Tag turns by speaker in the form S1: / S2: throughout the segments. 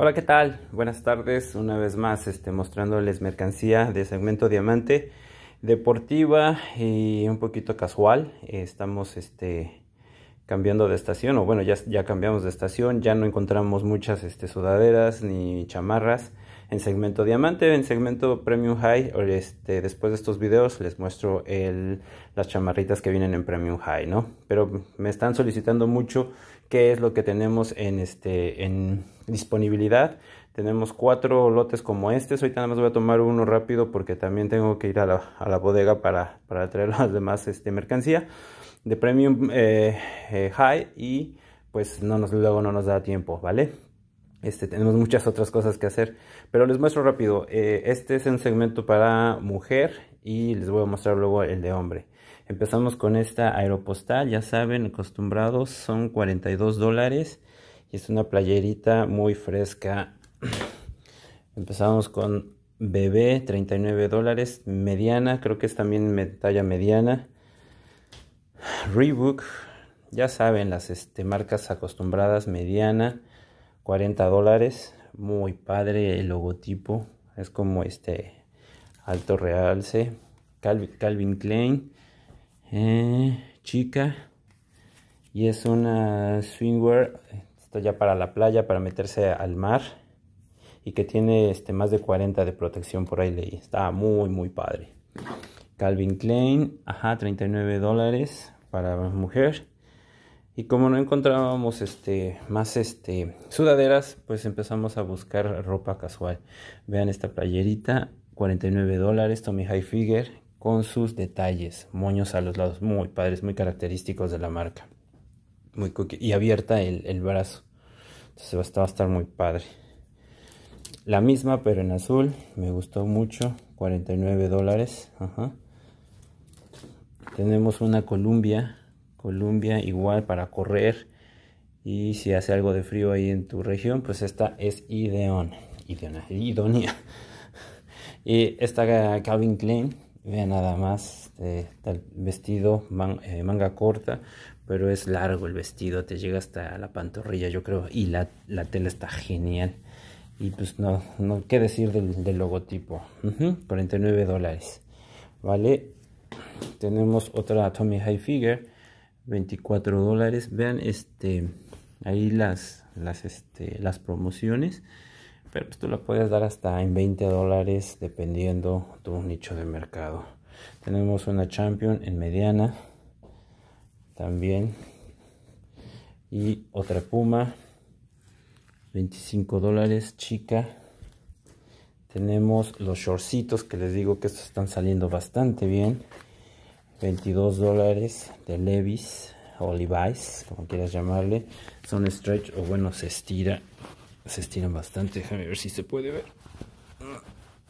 S1: Hola, ¿qué tal? Buenas tardes, una vez más este, mostrándoles mercancía de segmento diamante deportiva y un poquito casual. Estamos este, cambiando de estación, o bueno, ya, ya cambiamos de estación, ya no encontramos muchas este, sudaderas ni chamarras en segmento diamante, en segmento premium high. Este, después de estos videos les muestro el, las chamarritas que vienen en premium high, ¿no? Pero me están solicitando mucho qué es lo que tenemos en, este, en disponibilidad. Tenemos cuatro lotes como este. Ahorita nada más voy a tomar uno rápido porque también tengo que ir a la, a la bodega para, para traer las demás este, mercancía de premium eh, eh, high y pues no nos, luego no nos da tiempo, ¿vale? Este, tenemos muchas otras cosas que hacer, pero les muestro rápido. Eh, este es un segmento para mujer y les voy a mostrar luego el de hombre. Empezamos con esta aeropostal, ya saben, acostumbrados, son 42 dólares y es una playerita muy fresca. Empezamos con bebé, 39 dólares, mediana, creo que es también talla mediana. Rebook, ya saben, las este, marcas acostumbradas, mediana. 40 dólares. Muy padre el logotipo. Es como este alto realce. Calvin, Klein. Eh, chica. Y es una swimwear, Esto ya para la playa, para meterse al mar. Y que tiene este, más de 40 de protección por ahí Está muy, muy padre. Calvin Klein. Ajá, 39 dólares para mujer. Y como no encontrábamos este, más este, sudaderas, pues empezamos a buscar ropa casual. Vean esta playerita, 49 dólares, Tommy Figure con sus detalles, moños a los lados, muy padres, muy característicos de la marca. Muy y abierta el, el, brazo. Entonces va a estar muy padre. La misma, pero en azul, me gustó mucho, 49 dólares. Tenemos una Columbia Colombia igual para correr. Y si hace algo de frío ahí en tu región, pues esta es Ideon. Ideona, Idonia. Y esta Calvin Klein, vean nada más, eh, vestido, eh, manga corta, pero es largo el vestido, te llega hasta la pantorrilla, yo creo. Y la, la tela está genial. Y pues no, no qué decir del, logotipo. 49 dólares. Vale. Tenemos otra Tommy Figure. 24 dólares vean este ahí las las este las promociones pero pues, tú la puedes dar hasta en 20 dólares dependiendo tu nicho de mercado tenemos una champion en mediana también y otra puma 25 dólares chica tenemos los shortcitos que les digo que estos están saliendo bastante bien 22 dólares de Levis o Levi's, como quieras llamarle. Son stretch o bueno, se estira. Se estiran bastante. Déjame ver si se puede ver.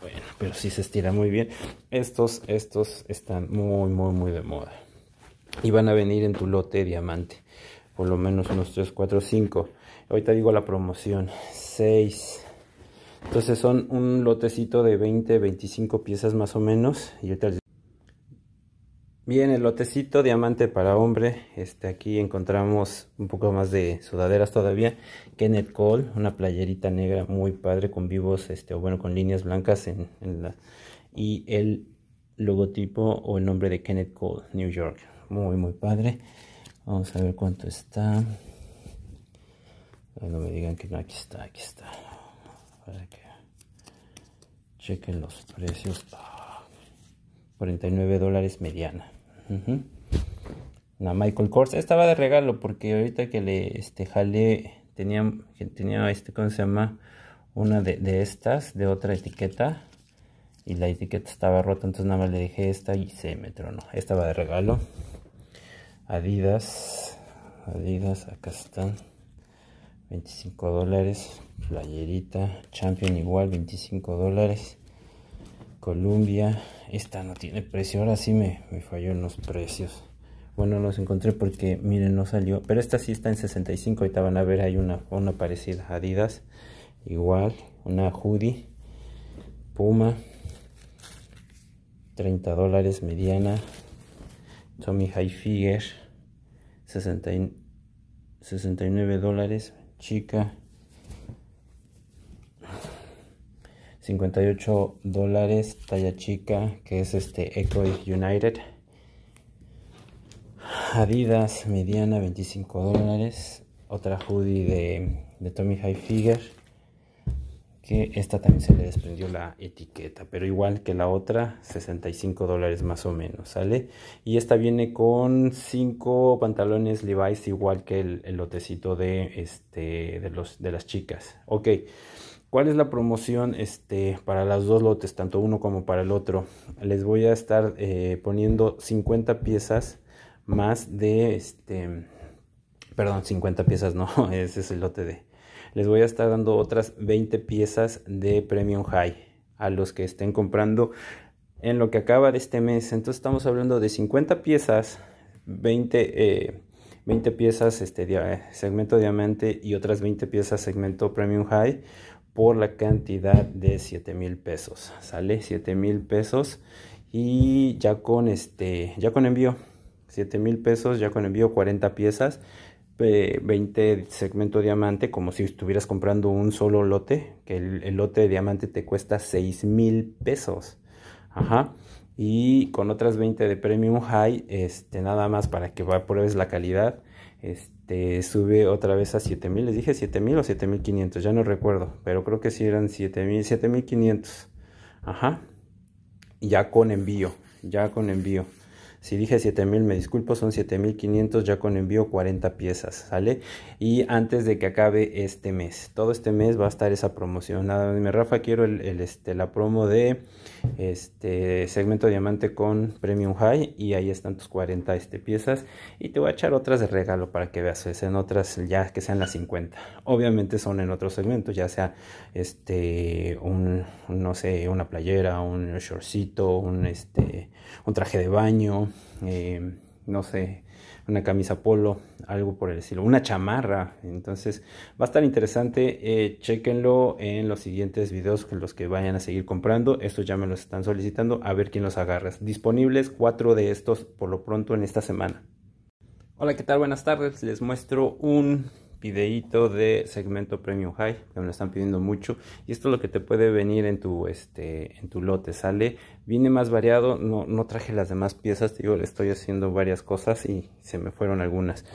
S1: Bueno, pero sí se estira muy bien. Estos, estos están muy, muy, muy de moda. Y van a venir en tu lote diamante. Por lo menos unos 3, 4, 5. Ahorita digo la promoción. 6. Entonces son un lotecito de 20, 25 piezas más o menos. Y ahorita Bien, el lotecito diamante para hombre. Este, aquí encontramos un poco más de sudaderas todavía. Kenneth Cole, una playerita negra muy padre con vivos, este, o bueno, con líneas blancas en, la, y el logotipo o el nombre de Kenneth Cole, New York. Muy, muy padre. Vamos a ver cuánto está. No me digan que no, aquí está, aquí está. Para que chequen los precios. 49 ah, dólares mediana. La Michael Kors. Estaba de regalo porque ahorita que le este, jalé, tenía, tenía este, ¿cómo se llama? Una de, estas, de otra etiqueta. Y la etiqueta estaba rota, entonces nada más le dejé esta y se me tronó. Esta va de regalo. Adidas. Adidas, acá están. 25 dólares. Playerita. Champion igual, 25 dólares. Columbia. Esta no tiene precio. Ahora sí me, falló en los precios. Bueno, los encontré porque, miren, no salió. Pero esta sí está en 65. Ahorita van a ver, hay una, una parecida. Adidas. Igual. Una hoodie. Puma. 30 dólares mediana. Tommy Hilfiger. 69 dólares. Chica. 58 dólares, talla chica, que es este Echo United. Adidas mediana, 25 dólares. Otra hoodie de, de Tommy Hilfiger, que esta también se le desprendió la etiqueta, pero igual que la otra, 65 dólares más o menos, ¿sale? Y esta viene con 5 pantalones Levi's, igual que el, lotecito de, este, de, los, de las chicas. Ok. ¿Cuál es la promoción este, para los dos lotes, tanto uno como para el otro? Les voy a estar eh, poniendo 50 piezas más de este. Perdón, 50 piezas no, ese es el lote de. Les voy a estar dando otras 20 piezas de Premium High a los que estén comprando en lo que acaba de este mes. Entonces estamos hablando de 50 piezas, 20, eh, piezas este, segmento diamante y otras 20 piezas segmento premium high por la cantidad de 7 mil pesos. Sale 7 mil pesos y ya con este, ya con envío. 7 mil pesos, ya con envío 40 piezas, 20 segmento diamante, como si estuvieras comprando un solo lote, que el, lote de diamante te cuesta 6 mil pesos. Ajá. Y con otras 20 de premium high, este, nada más para que pruebes la calidad, este, te sube otra vez a 7000. Les dije 7000 o 7500, ya no recuerdo, pero creo que sí eran 7000, 7500. Ajá. Ya con envío, ya con envío. Si dije 7000, me disculpo, son 7500 ya con envío 40 piezas, ¿sale? Y antes de que acabe este mes, todo este mes va a estar esa promoción. Nada, dime Rafa, quiero el, este, la promo de este segmento diamante con Premium High y ahí están tus 40 este, piezas y te voy a echar otras de regalo para que veas, pues, en otras ya que sean las 50. Obviamente son en otros segmentos, ya sea este un no sé, una playera, un shortcito, un este un traje de baño, eh, no sé, una camisa polo, algo por el estilo, una chamarra. Entonces va a estar interesante, eh, chequenlo en los siguientes videos Que los que vayan a seguir comprando. Estos ya me los están solicitando, a ver quién los agarra. Disponibles cuatro de estos por lo pronto en esta semana. Hola, ¿qué tal? Buenas tardes. Les muestro un videito de segmento Premium High, que me lo están pidiendo mucho. Y esto es lo que te puede venir en tu, este, en tu lote. Sale Viene más variado, no, traje las demás piezas, le estoy haciendo varias cosas y se me fueron algunas.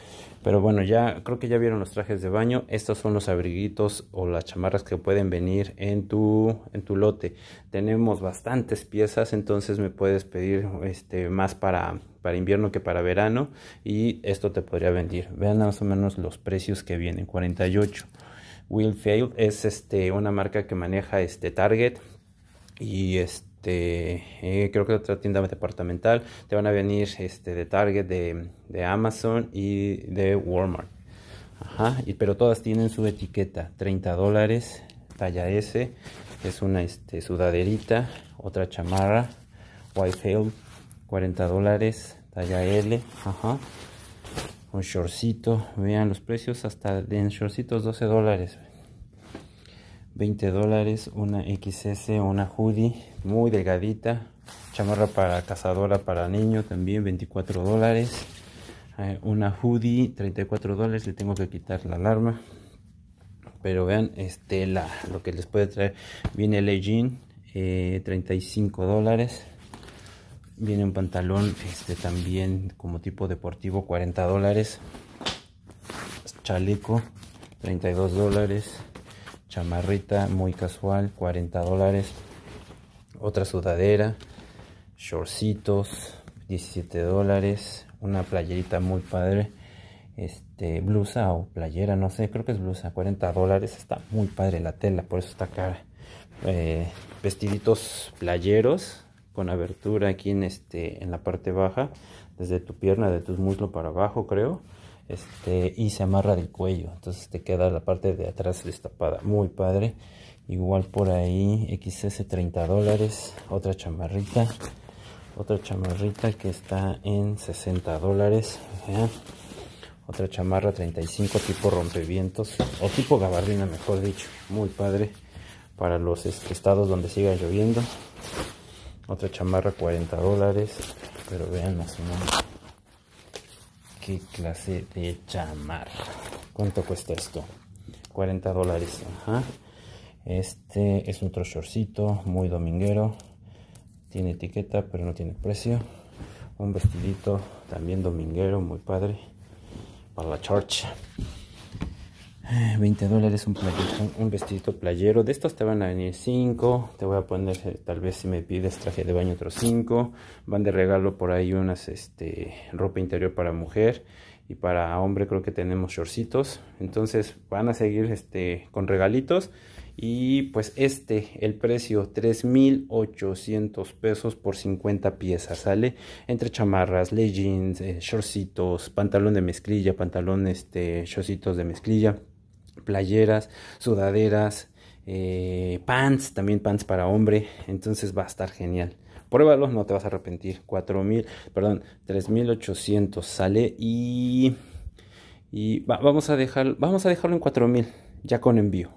S1: Pero bueno, ya creo que ya vieron los trajes de baño. Estos son los abriguitos o las chamarras que pueden venir en tu, en tu lote. Tenemos bastantes piezas, entonces me puedes pedir este, más para, para invierno que para verano. Y esto te podría vender. Vean más o menos los precios que vienen. 48. Will Fail es este, una marca que maneja este Target. Y este este, eh, creo que otra tienda departamental, te van a venir este, de Target, de, Amazon y de Walmart. Ajá, y, pero todas tienen su etiqueta, 30 dólares, talla S, es una este, sudaderita, otra chamarra, Whitefield, 40 dólares, talla L, ajá, un shortcito, vean los precios, hasta en shortcitos 12 dólares, 20 dólares, una XS, una hoodie, muy delgadita, chamarra para cazadora para niño también, 24 dólares, eh, una hoodie, 34 dólares, le tengo que quitar la alarma, pero vean este la, lo que les puede traer, viene el e jean, 35 eh, dólares, viene un pantalón este también como tipo deportivo, 40 dólares, chaleco, 32 dólares, chamarrita muy casual, 40 dólares. Otra sudadera, shortcitos, 17 dólares. Una playerita muy padre, este, blusa o playera, no sé, creo que es blusa, 40 dólares. Está muy padre la tela, por eso está cara. Eh, vestiditos playeros con abertura aquí en, este, en la parte baja, desde tu pierna, de tus muslos para abajo, creo este, y se amarra del cuello. Entonces te queda la parte de atrás destapada. Muy padre. Igual por ahí XS 30 dólares. Otra chamarrita. Otra chamarrita que está en 60 dólares. Otra chamarra 35 tipo rompevientos. O tipo gabardina mejor dicho. Muy padre. Para los estados donde siga lloviendo. Otra chamarra 40 dólares. Pero vean más o menos qué clase de chamar. ¿Cuánto cuesta esto? 40 dólares. Este es un trochorcito muy dominguero. Tiene etiqueta, pero no tiene precio. Un vestidito también dominguero, muy padre. Para la church. 20 eh, dólares un, vestido un, vestidito playero. De estos te van a venir 5. Te voy a poner, eh, tal vez si me pides traje de baño, otros 5. Van de regalo por ahí unas este, ropa interior para mujer. Y para hombre creo que tenemos shortcitos. Entonces van a seguir este, con regalitos. Y pues este, el precio 3.800 pesos por 50 piezas, ¿sale? Entre chamarras, leggings, eh, pantalón de mezclilla, pantalón, este, shortcitos de mezclilla playeras, sudaderas, eh, pants, también pants para hombre. Entonces va a estar genial. Pruébalos, no te vas a arrepentir. 4000, perdón, 3800 sale y y vamos a dejar vamos a dejarlo en 4000 ya con envío.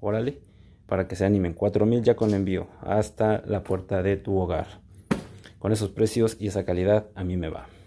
S1: Órale, para que se animen, 4000 ya con envío hasta la puerta de tu hogar. Con esos precios y esa calidad a mí me va.